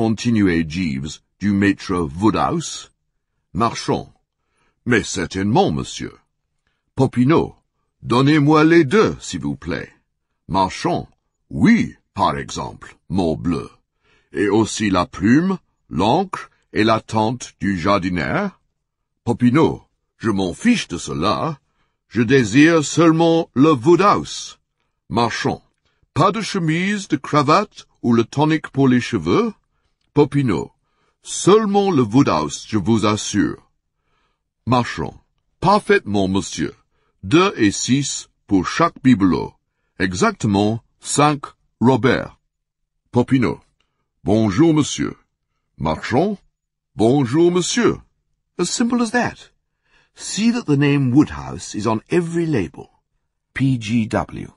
« Continuez, Jeeves, du maître Woodhouse Marchand. Mais certainement, monsieur. Popinot. Donnez-moi les deux, s'il vous plaît. Marchand. Oui, par exemple, mon bleu. »« Et aussi la plume, l'encre et la tente du jardinaire Popinot. Je m'en fiche de cela. Je désire seulement le Woodhouse. Marchand. Pas de chemise, de cravate ou le tonic pour les cheveux Popinot. Seulement le Woodhouse, je vous assure. Marchand. Parfaitement, monsieur. Deux et six pour chaque bibelot. Exactement cinq Robert. Popinot. Bonjour, monsieur. Marchand. Bonjour, monsieur. As simple as that. See that the name Woodhouse is on every label. PGW.